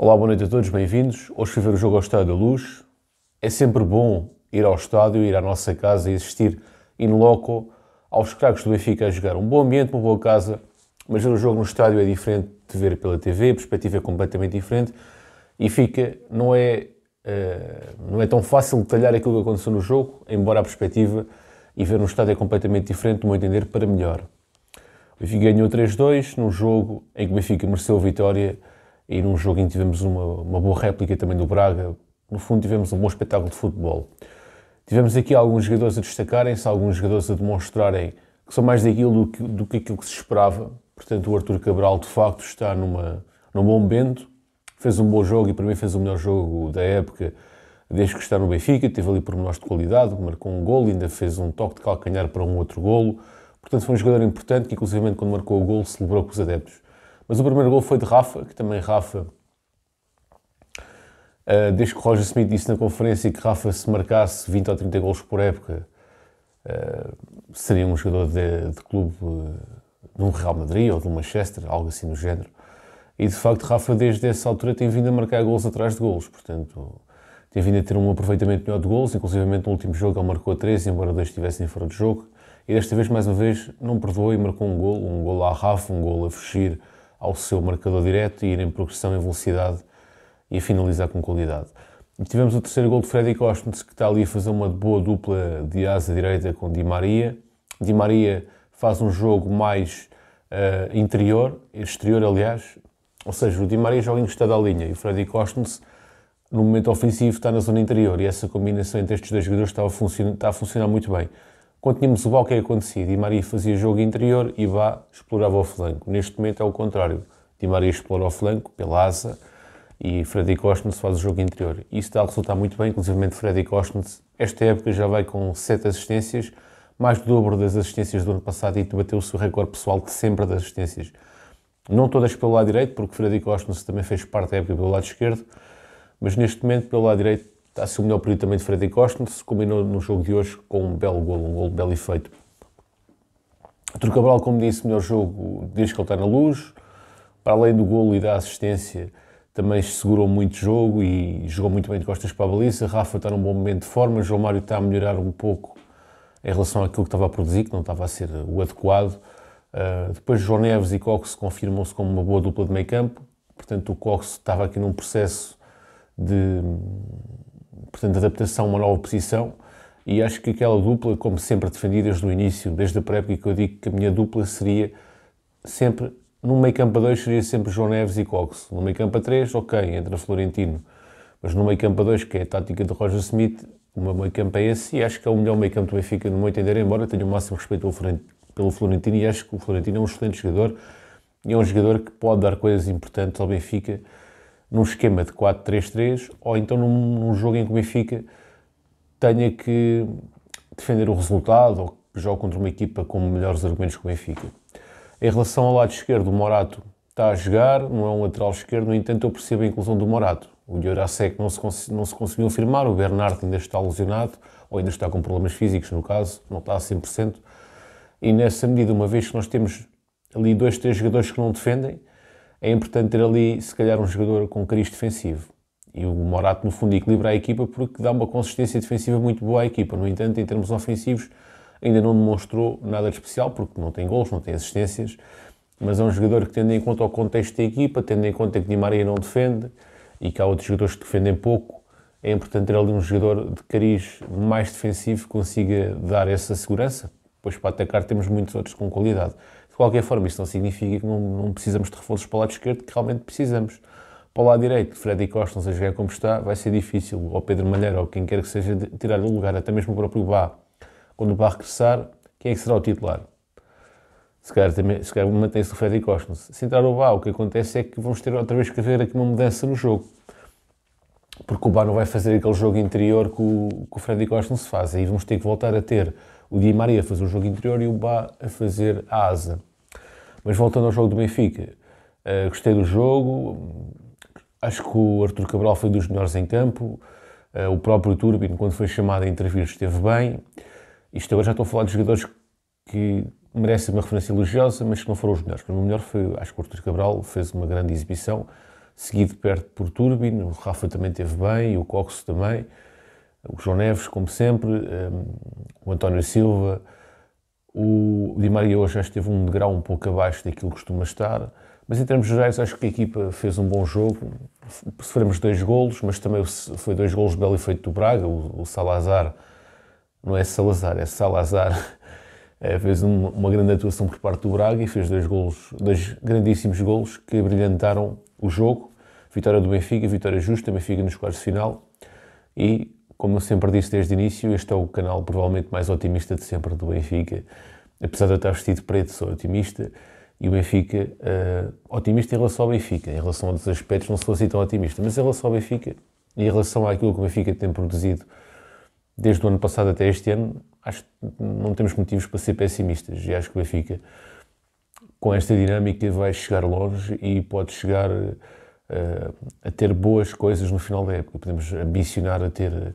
Olá, boa noite a todos, bem-vindos. Hoje fui ver o jogo ao Estádio da Luz. É sempre bom ir ao estádio, ir à nossa casa e assistir in loco aos craques do Benfica a jogar. Um bom ambiente, uma boa casa, mas ver o jogo no estádio é diferente de ver pela TV, a perspectiva é completamente diferente e fica, não é, uh, não é tão fácil detalhar aquilo que aconteceu no jogo, embora a perspectiva e ver no estádio é completamente diferente, no meu entender, para melhor. O Benfica ganhou 3-2 num jogo em que o Benfica mereceu a vitória e num jogo em que tivemos uma, uma boa réplica também do Braga. No fundo, tivemos um bom espetáculo de futebol. Tivemos aqui alguns jogadores a destacarem-se, alguns jogadores a demonstrarem que são mais daquilo do que, do que aquilo que se esperava. Portanto, o Arthur Cabral, de facto, está numa, num bom bento. Fez um bom jogo e, para mim, fez o melhor jogo da época desde que está no Benfica. Teve ali pormenores de qualidade, marcou um gol, ainda fez um toque de calcanhar para um outro golo. Portanto, foi um jogador importante que, inclusive, quando marcou o golo, celebrou com os adeptos. Mas o primeiro gol foi de Rafa, que também Rafa. Uh, desde que Roger Smith disse na conferência que Rafa, se marcasse 20 ou 30 gols por época, uh, seria um jogador de, de clube uh, de um Real Madrid ou de um Manchester, algo assim do género. E de facto, Rafa, desde essa altura, tem vindo a marcar gols atrás de gols, portanto, tem vindo a ter um aproveitamento melhor de gols, inclusive no último jogo ele marcou 13, embora dois estivessem fora de jogo. E desta vez, mais uma vez, não perdoou e marcou um gol, um gol a Rafa, um gol a fugir ao seu marcador direto e ir em progressão, em velocidade e a finalizar com qualidade. E tivemos o terceiro gol de Freddy Costens, que está ali a fazer uma boa dupla de asa direita com Di Maria. Di Maria faz um jogo mais uh, interior, exterior aliás, ou seja, o Di Maria joga encostado à linha e o Freddy Costens, no momento ofensivo, está na zona interior e essa combinação entre estes dois jogadores está a, está a funcionar muito bem. Quando tínhamos o Balca é acontecido, Di Maria fazia jogo interior e Vá explorava o flanco. Neste momento é o contrário. Di Maria explora o flanco pela asa e Freddy Costnes faz o jogo interior. Isso está a resultar muito bem, inclusive Freddy Costnes, esta época já vai com 7 assistências, mais do dobro das assistências do ano passado e bateu o seu recorde pessoal de sempre das assistências. Não todas pelo lado direito, porque Freddy Costnes também fez parte da época pelo lado esquerdo, mas neste momento pelo lado direito Dá-se o melhor período também de Frederic Costa, se combinou no jogo de hoje com um belo golo, um golo belo efeito. Artur Cabral, como disse, melhor jogo desde que ele está na luz. Para além do golo e da assistência, também segurou muito jogo e jogou muito bem de costas para a baliza. Rafa está num bom momento de forma, João Mário está a melhorar um pouco em relação àquilo que estava a produzir, que não estava a ser o adequado. Uh, depois João Neves e Cox confirmam-se como uma boa dupla de meio campo, portanto o Cox estava aqui num processo de, portanto, adaptação a uma nova posição. E acho que aquela dupla, como sempre defendi desde o início, desde a pré-época, que eu digo que a minha dupla seria sempre, no meio campo a 2 seria sempre João Neves e Cox. No meio campo a 3, ok, entra Florentino. Mas no meio campo a 2, que é a tática de Roger Smith, o meu meio campo é esse e acho que é o melhor meio campo do Benfica, no meu entender, embora tenha o máximo respeito pelo Florentino e acho que o Florentino é um excelente jogador e é um jogador que pode dar coisas importantes ao Benfica num esquema de 4-3-3 ou então num, num, jogo em que o Benfica tenha que defender o resultado ou que jogue contra uma equipa com melhores argumentos que o Benfica. Em relação ao lado esquerdo, o Morato está a jogar, não é um lateral esquerdo, no entanto eu percebo a inclusão do Morato. O Diorasek não não se conseguiu firmar, o Bernardo ainda está lesionado, ou ainda está com problemas físicos, no caso, não está a 100%. E nessa medida, uma vez que nós temos ali dois, três jogadores que não defendem, é importante ter ali, se calhar, um jogador com cariz defensivo. E o Morato, no fundo, equilibra a equipa porque dá uma consistência defensiva muito boa à equipa. No entanto, em termos ofensivos, ainda não demonstrou nada de especial porque não tem gols, não tem assistências. Mas é um jogador que, tendo em conta o contexto da equipa, tendo em conta que Di Maria não defende e que há outros jogadores que defendem pouco, é importante ter ali um jogador de cariz mais defensivo que consiga dar essa segurança. Pois para atacar temos muitos outros com qualidade qualquer forma, isso não significa que não, não, precisamos de reforços para o lado esquerdo, que realmente precisamos. Para o lado direito, Freddy Costa, não sei jogar como está, vai ser difícil, ou Pedro Malheiro, ou quem quer que seja, tirar o lugar, até mesmo o próprio Bá. Quando o Bá regressar, quem é que será o titular? Se calhar, calhar mantém-se o Freddy Costa. Se entrar o Bá, o que acontece é que vamos ter outra vez que haver aqui uma mudança no jogo. Porque o Bá não vai fazer aquele jogo interior que o, que o Freddy Costa se faz. Aí vamos ter que voltar a ter o Di Maria a fazer o jogo interior e o Bá a fazer a asa. Mas voltando ao jogo do Benfica, uh, gostei do jogo, acho que o Arthur Cabral foi dos melhores em campo, uh, o próprio Turbin, quando foi chamado a intervir, esteve bem. Isto agora já estou a falar de jogadores que merecem uma referência elogiosa, mas que não foram os melhores. Para mim, o melhor foi, acho que o Arthur Cabral fez uma grande exibição, seguido perto por Turbin, o Rafa também esteve bem, o Cox também, o João Neves, como sempre, um, eh, o António Silva o Di Maria hoje já esteve um degrau um pouco abaixo daquilo que costuma estar, mas em termos gerais acho que a equipa fez um bom jogo. Sofremos dois golos, mas também foi dois golos belo efeito do Braga. O, o Salazar, não é Salazar, é Salazar, é, fez um, uma grande atuação por parte do Braga e fez dois golos, dois grandíssimos golos que brilhantaram o jogo. Vitória do Benfica, vitória justa, Benfica nos quartos de final. E como eu sempre disse desde o início, este é o canal provavelmente mais otimista de sempre do Benfica. Apesar de eu estar vestido preto, sou otimista. E o Benfica, uh, otimista em relação ao Benfica. Em relação a outros aspectos, não sou assim tão otimista. Mas em relação ao Benfica e em relação àquilo que o Benfica tem produzido desde o ano passado até este ano, acho que não temos motivos para ser pessimistas. E acho que o Benfica, com esta dinâmica, vai chegar longe e pode chegar eh, eh, a ter boas coisas no final da época. Podemos ambicionar a ter eh,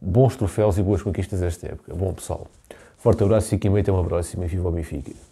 bons troféus e boas conquistas esta época. Bom, pessoal, forte abraço e aqui meio até uma próxima. e Viva o Benfica!